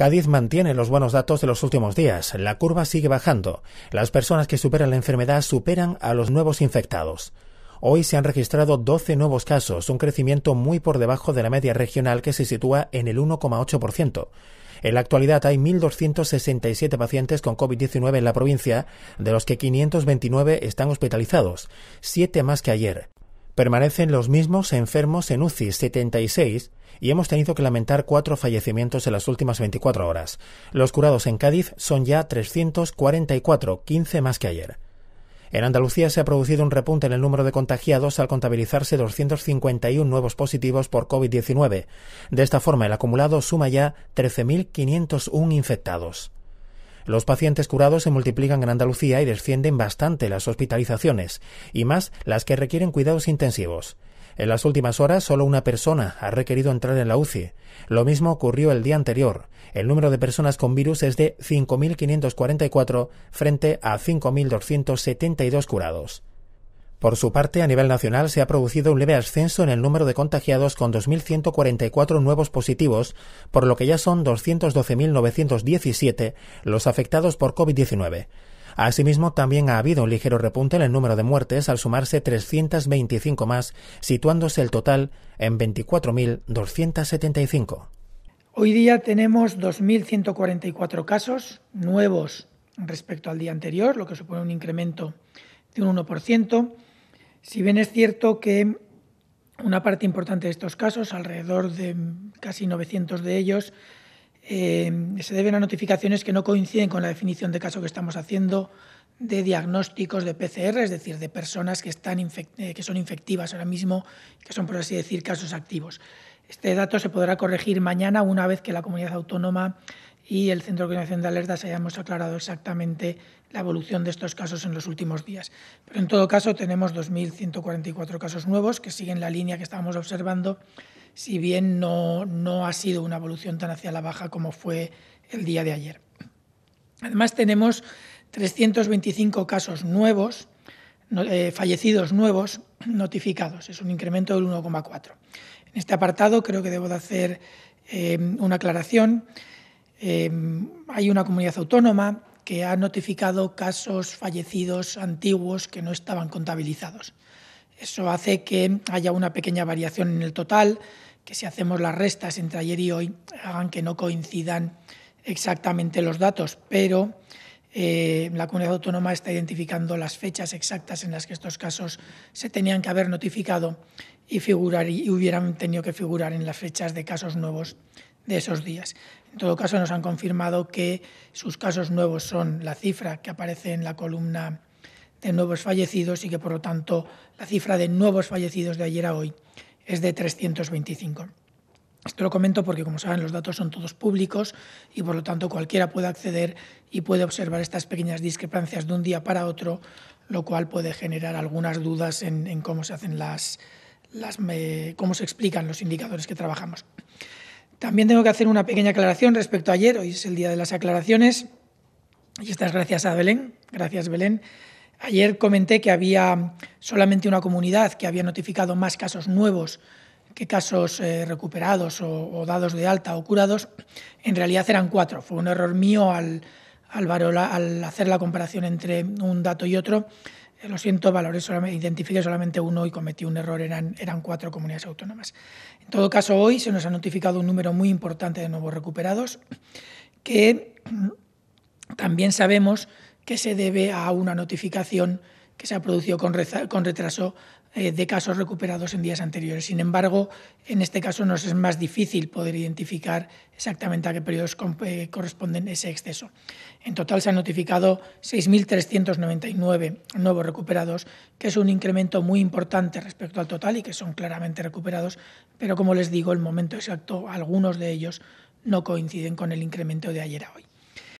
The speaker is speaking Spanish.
Cádiz mantiene los buenos datos de los últimos días. La curva sigue bajando. Las personas que superan la enfermedad superan a los nuevos infectados. Hoy se han registrado 12 nuevos casos, un crecimiento muy por debajo de la media regional que se sitúa en el 1,8%. En la actualidad hay 1.267 pacientes con COVID-19 en la provincia, de los que 529 están hospitalizados, siete más que ayer. Permanecen los mismos enfermos en UCI 76 y hemos tenido que lamentar cuatro fallecimientos en las últimas 24 horas. Los curados en Cádiz son ya 344, 15 más que ayer. En Andalucía se ha producido un repunte en el número de contagiados al contabilizarse 251 nuevos positivos por COVID-19. De esta forma, el acumulado suma ya 13.501 infectados. Los pacientes curados se multiplican en Andalucía y descienden bastante las hospitalizaciones, y más las que requieren cuidados intensivos. En las últimas horas solo una persona ha requerido entrar en la UCI. Lo mismo ocurrió el día anterior. El número de personas con virus es de 5.544 frente a 5.272 curados. Por su parte, a nivel nacional se ha producido un leve ascenso en el número de contagiados con 2.144 nuevos positivos, por lo que ya son 212.917 los afectados por COVID-19. Asimismo, también ha habido un ligero repunte en el número de muertes al sumarse 325 más, situándose el total en 24.275. Hoy día tenemos 2.144 casos nuevos respecto al día anterior, lo que supone un incremento de un 1%. Si bien es cierto que una parte importante de estos casos, alrededor de casi 900 de ellos, eh, se deben a notificaciones que no coinciden con la definición de caso que estamos haciendo de diagnósticos de PCR, es decir, de personas que, están eh, que son infectivas ahora mismo, que son, por así decir, casos activos. Este dato se podrá corregir mañana una vez que la comunidad autónoma y el Centro de Coordinación de Alertas hayamos aclarado exactamente la evolución de estos casos en los últimos días. Pero en todo caso tenemos 2.144 casos nuevos que siguen la línea que estábamos observando, si bien no, ha sido una evolución tan hacia la baja como fue el día de ayer. Además tenemos 325 casos nuevos, eh, fallecidos nuevos notificados. Es un incremento del 1,4. En este apartado creo que debo de hacer eh, una aclaración. Em, hay una comunidad autónoma que ha notificado casos fallecidos antiguos que no estaban contabilizados. Eso hace que haya una pequeña variación en el total, que si hacemos las restas entre ayer y hoy hagan que no coincidan exactamente los datos, pero eh, la comunidad autónoma está identificando las fechas exactas en las que estos casos se tenían que haber notificado y, figurar, y hubieran tenido que figurar en las fechas de casos nuevos de esos días. En todo caso, nos han confirmado que sus casos nuevos son la cifra que aparece en la columna de nuevos fallecidos y que, por lo tanto, la cifra de nuevos fallecidos de ayer a hoy es de 325. Esto lo comento porque, como saben, los datos son todos públicos y, por lo tanto, cualquiera puede acceder y puede observar estas pequeñas discrepancias de un día para otro, lo cual puede generar algunas dudas en, cómo se hacen las, eh, cómo se explican los indicadores que trabajamos. También tengo que hacer una pequeña aclaración respecto a ayer, hoy es el día de las aclaraciones, y estas gracias a Belén, gracias Belén. Ayer comenté que había solamente una comunidad que había notificado más casos nuevos que casos eh, recuperados o, dados de alta o curados. En realidad eran cuatro. Fue un error mío al, al hacer la comparación entre un dato y otro lo siento, valores solamente, identifiqué solamente uno y cometí un error, eran, eran cuatro comunidades autónomas. En todo caso, hoy se nos ha notificado un número muy importante de nuevos recuperados, que mm, también sabemos que se debe a una notificación que se ha producido con, retraso eh, de casos recuperados en días anteriores. Sin embargo, en este caso nos es más difícil poder identificar exactamente a qué periodos eh, corresponden ese exceso. En total se han notificado 6.399 nuevos recuperados, que es un incremento muy importante respecto al total y que son claramente recuperados, pero como les digo, el momento exacto, algunos de ellos no coinciden con el incremento de ayer a hoy.